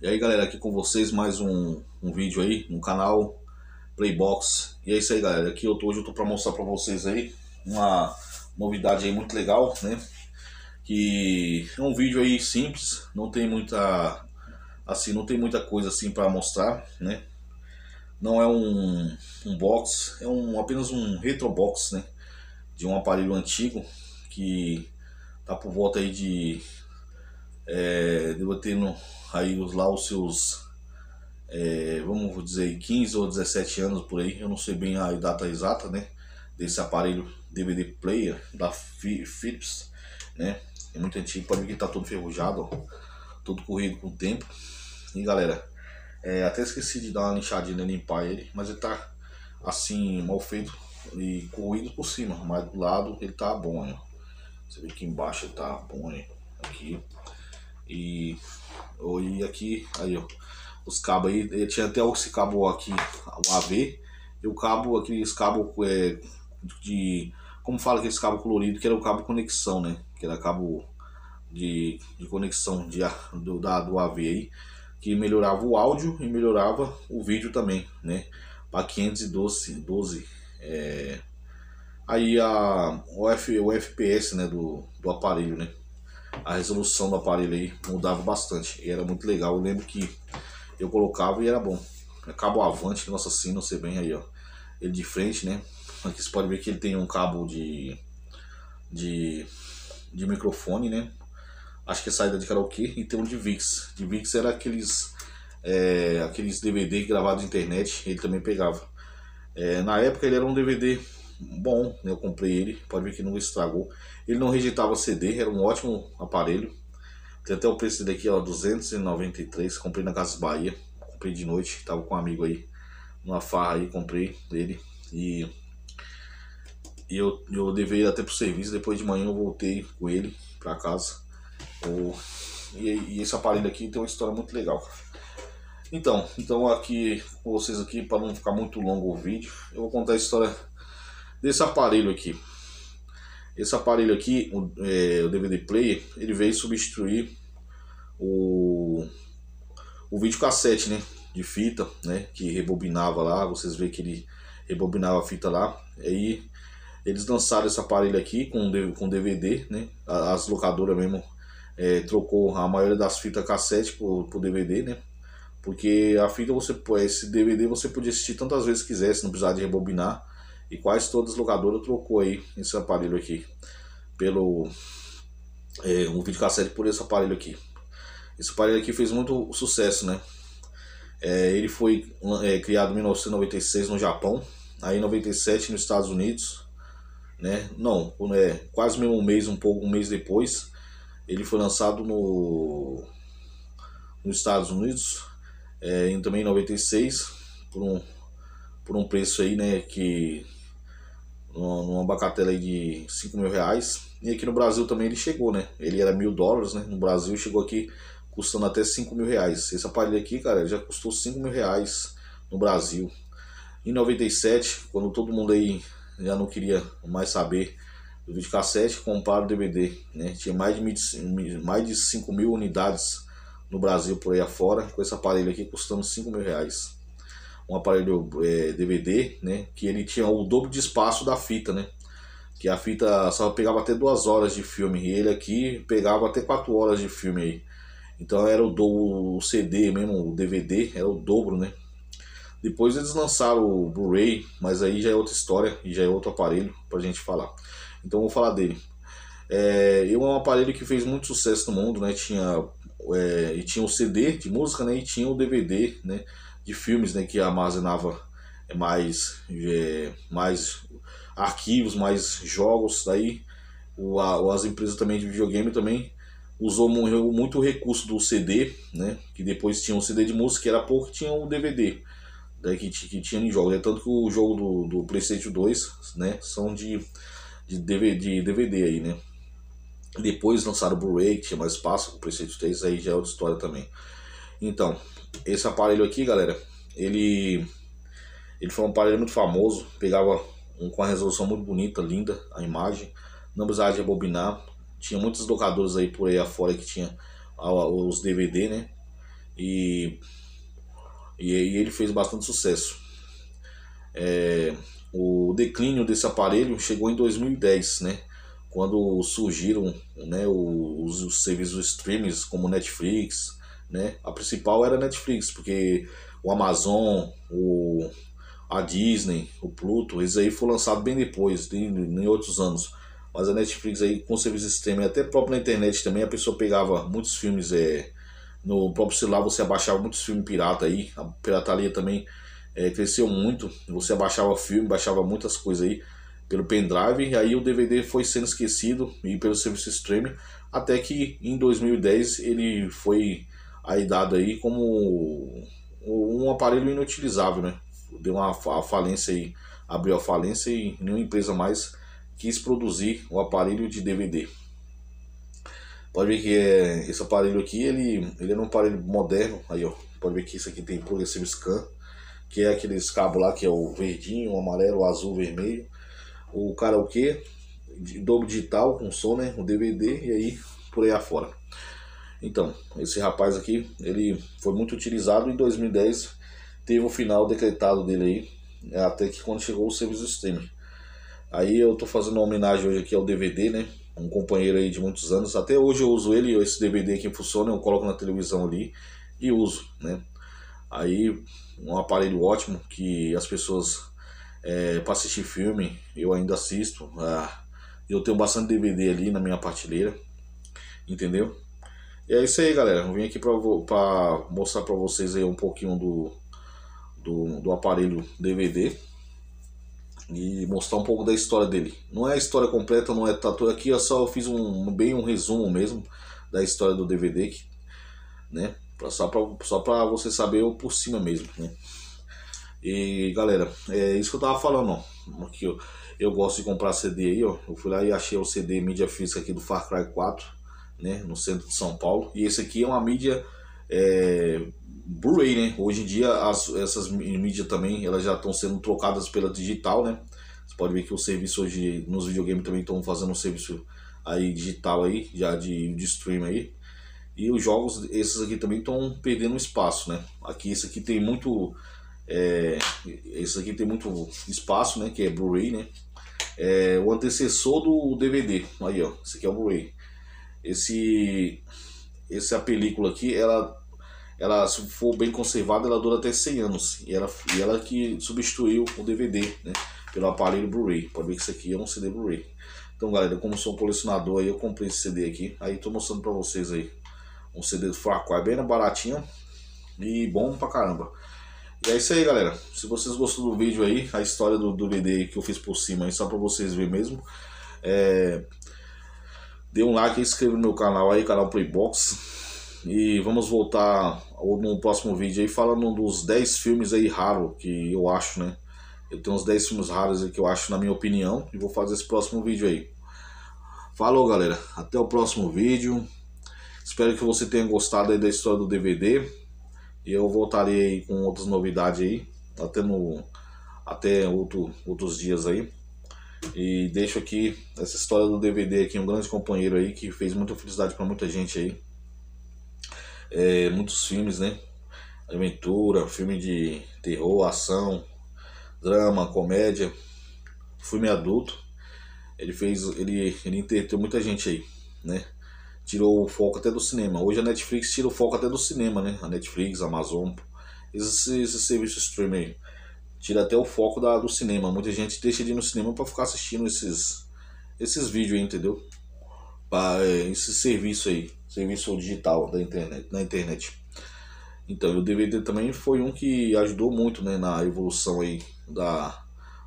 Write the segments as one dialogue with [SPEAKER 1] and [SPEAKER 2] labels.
[SPEAKER 1] E aí galera, aqui com vocês mais um, um vídeo aí no canal Playbox E é isso aí galera, aqui eu tô, hoje eu tô pra mostrar pra vocês aí uma novidade aí muito legal, né? Que é um vídeo aí simples, não tem muita, assim, não tem muita coisa assim pra mostrar, né? Não é um, um box, é um, apenas um retrobox, né? De um aparelho antigo que tá por volta aí de é, debatendo aí os, lá os seus, é, vamos dizer, 15 ou 17 anos por aí, eu não sei bem a data exata, né, desse aparelho DVD player da Philips, né, é muito antigo, pode ver que tá todo enferrujado, todo corrido com o tempo, e galera, é, até esqueci de dar uma lixadinha, limpar ele, mas ele tá assim, mal feito e corrido por cima, mas do lado ele tá bom, né? Você vê que embaixo ele tá bom, né? Aqui e olhei aqui, aí ó, os cabos aí, eu eh, tinha até esse cabo aqui, o AV, e o cabo, aqueles cabo é, de, como fala que esse cabo colorido, que era o cabo conexão, né? Que era cabo de, de conexão de, do, da, do AV aí, que melhorava o áudio e melhorava o vídeo também, né? Para 512, 12, é, aí a, o, F, o FPS né, do, do aparelho, né? a resolução do aparelho aí mudava bastante. E era muito legal. Eu lembro que eu colocava e era bom. Cabo avante, nossa assim, não sei bem aí, ó. Ele de frente, né? Aqui você pode ver que ele tem um cabo de, de, de microfone, né? Acho que é saída de karaokê e tem um de VIX. De VIX era aqueles, é, aqueles DVD gravados na internet, ele também pegava. É, na época ele era um DVD bom, né? eu comprei ele, pode ver que não estragou. Ele não rejeitava CD, era um ótimo aparelho. Tem até o preço daqui, ó, 293, comprei na Casas Bahia, comprei de noite, tava com um amigo aí, numa farra aí, comprei ele e, e eu, eu levei ele até pro serviço, depois de manhã eu voltei com ele pra casa. o e, e esse aparelho aqui tem uma história muito legal, então, então aqui com vocês aqui para não ficar muito longo o vídeo, eu vou contar a história desse aparelho aqui. Esse aparelho aqui, o, é, o DVD player, ele veio substituir o, o videocassete, né? De fita, né? Que rebobinava lá, vocês veem que ele rebobinava a fita lá. Aí eles lançaram esse aparelho aqui com, com DVD, né? As locadoras mesmo é, trocou a maioria das fitas cassete por, por DVD, né? Porque a fita você esse DVD você podia assistir tantas vezes que quisesse, não precisava de rebobinar. E quase todas as locadoras trocou aí esse aparelho aqui pelo é, um videocassete por esse aparelho aqui. Esse aparelho aqui fez muito sucesso, né? É, ele foi é, criado em 1996 no Japão, aí em 97 nos Estados Unidos, né? Não, é, quase mesmo um mês, um pouco, um mês depois, ele foi lançado no nos Estados Unidos, é, em, também em 96 por um por um preço aí, né? Que numa bagatela aí de 5 mil reais. E aqui no Brasil também ele chegou, né? Ele era mil dólares, né? No Brasil chegou aqui custando até 5 mil reais. Esse aparelho aqui, cara, já custou 5 mil reais no Brasil. Em 97, quando todo mundo aí já não queria mais saber do videocassete, compraram o DVD, né? Tinha mais de, mais de 5 mil unidades no Brasil por aí afora, com esse aparelho aqui custando 5 mil reais um aparelho é, DVD, né? Que ele tinha o dobro de espaço da fita, né? Que a fita só pegava até duas horas de filme e ele aqui pegava até quatro horas de filme aí. Então era o, do, o CD mesmo, o DVD era o dobro, né? Depois eles lançaram o Blu-ray, mas aí já é outra história e já é outro aparelho pra gente falar. Então vou falar dele. É, é um aparelho que fez muito sucesso no mundo, né? Tinha, é, e tinha o CD de música, né? E tinha o DVD, né? de filmes né, que armazenava mais, é, mais arquivos, mais jogos. Daí o, a, as empresas também de videogame também usou muito o recurso do CD, né, que depois tinha o CD de música, que era pouco, tinha o DVD daí que, que tinha em jogos. É né. tanto que o jogo do, do PlayStation 2 né, são de, de, DVD, de DVD aí, né. Depois lançaram o Blu-ray, que tinha mais espaço, o PlayStation 3 aí já é outra história também. Então, esse aparelho aqui, galera, ele ele foi um aparelho muito famoso, pegava um, com uma resolução muito bonita, linda a imagem, não precisava de rebobinar, tinha muitos locadores aí por aí afora que tinha os DVD, né? E, e, e ele fez bastante sucesso. É, o declínio desse aparelho chegou em 2010, né? Quando surgiram né, os, os serviços streams como Netflix, né? A principal era a Netflix, porque o Amazon, o, a Disney, o Pluto, eles aí foram lançados bem depois, em, em outros anos. Mas a Netflix aí com serviço de streaming, até próprio na internet também, a pessoa pegava muitos filmes é, no próprio celular, você abaixava muitos filmes pirata aí, a pirataria também é, cresceu muito, você abaixava filme, baixava muitas coisas aí pelo pendrive, aí o DVD foi sendo esquecido e pelo serviço streaming, até que em 2010 ele foi aí dado aí como um aparelho inutilizável, né? Deu uma falência aí, abriu a falência e nenhuma empresa mais quis produzir o aparelho de DVD. Pode ver que é, esse aparelho aqui, ele, ele é um aparelho moderno, aí ó, pode ver que isso aqui tem Progressive Scan, que é aqueles cabos lá que é o verdinho, o amarelo, o azul, o vermelho, o karaokê, é dobro digital com som, né, o DVD e aí por aí afora. Então, esse rapaz aqui, ele foi muito utilizado em 2010, teve o final decretado dele aí, é, até que quando chegou o serviço streaming. Aí eu tô fazendo uma homenagem hoje aqui ao DVD, né? Um companheiro aí de muitos anos, até hoje eu uso ele, esse DVD aqui funciona, eu coloco na televisão ali e uso, né? Aí um aparelho ótimo que as pessoas é, para assistir filme, eu ainda assisto. Ah, eu tenho bastante DVD ali na minha partilheira, entendeu? E é isso aí, galera. Eu vim aqui para mostrar para vocês aí um pouquinho do, do, do, aparelho DVD e mostrar um pouco da história dele. Não é a história completa, não é tatu tá aqui, eu só fiz um bem um resumo mesmo da história do DVD, né? Só para só para você saber por cima mesmo, né? E galera, é isso que eu tava falando, ó. Aqui, ó. Eu gosto de comprar CD aí, ó. Eu fui lá e achei o CD mídia física aqui do Far Cry 4 né, no centro de São Paulo. E esse aqui é uma mídia é, Blu-ray, né? Hoje em dia as, essas mídias também elas já estão sendo trocadas pela digital, né? Você pode ver que o serviço hoje nos videogames também estão fazendo um serviço aí digital aí, já de, de stream aí. E os jogos, esses aqui também estão perdendo espaço, né? Aqui, esse aqui tem muito... É, esse aqui tem muito espaço, né? Que é Blu-ray, né? É, o antecessor do DVD, aí ó, esse aqui é o Blu-ray. Esse, essa película aqui, ela, ela se for bem conservada, ela dura até 100 anos. E ela, e ela que substituiu o DVD, né? Pelo aparelho Blu-ray. Pode ver que isso aqui é um CD Blu-ray. Então, galera, como sou um colecionador aí, eu comprei esse CD aqui. Aí tô mostrando pra vocês aí. Um CD do Farquhar, bem baratinho. E bom pra caramba. E é isso aí, galera. Se vocês gostou do vídeo aí, a história do, do que eu fiz por cima aí, só pra vocês verem mesmo. É, Dê um like, inscreva no meu canal aí, canal Playbox. E vamos voltar no próximo vídeo aí falando dos 10 filmes aí raros que eu acho, né? Eu tenho uns 10 filmes raros aí que eu acho, na minha opinião, e vou fazer esse próximo vídeo aí. Falou, galera. Até o próximo vídeo. Espero que você tenha gostado aí da história do DVD. E eu voltarei aí com outras novidades aí. Até, no, até outro, outros dias aí. E deixo aqui essa história do DVD aqui, um grande companheiro aí que fez muita felicidade para muita gente aí. É, muitos filmes, né? Aventura, filme de terror, ação, drama, comédia, filme adulto. Ele fez, ele, ele entreteu muita gente aí, né? Tirou o foco até do cinema. Hoje a Netflix tira o foco até do cinema, né? A Netflix, a Amazon, esses, esses serviços streaming aí tira até o foco da, do cinema. Muita gente deixa de ir no cinema para ficar assistindo esses, esses vídeos aí, entendeu? Pra, é, esse serviço aí, serviço digital da internet, na internet. Então, o DVD também foi um que ajudou muito né, na evolução aí da,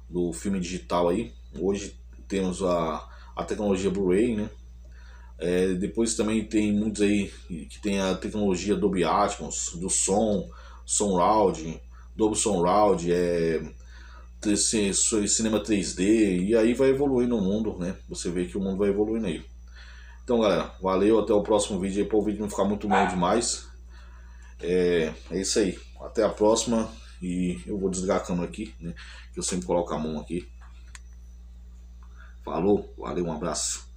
[SPEAKER 1] do filme digital aí. Hoje temos a, a tecnologia Blu-ray, né? É, depois também tem muitos aí que tem a tecnologia Dolby Atmos, do som, som loud, Dolby Surround, é, cinema 3D, e aí vai evoluindo o mundo, né? Você vê que o mundo vai evoluindo aí. Então, galera, valeu, até o próximo vídeo para o vídeo não ficar muito longo demais. É, é isso aí, até a próxima, e eu vou desligar a câmera aqui, né? Que eu sempre coloco a mão aqui. Falou, valeu, um abraço.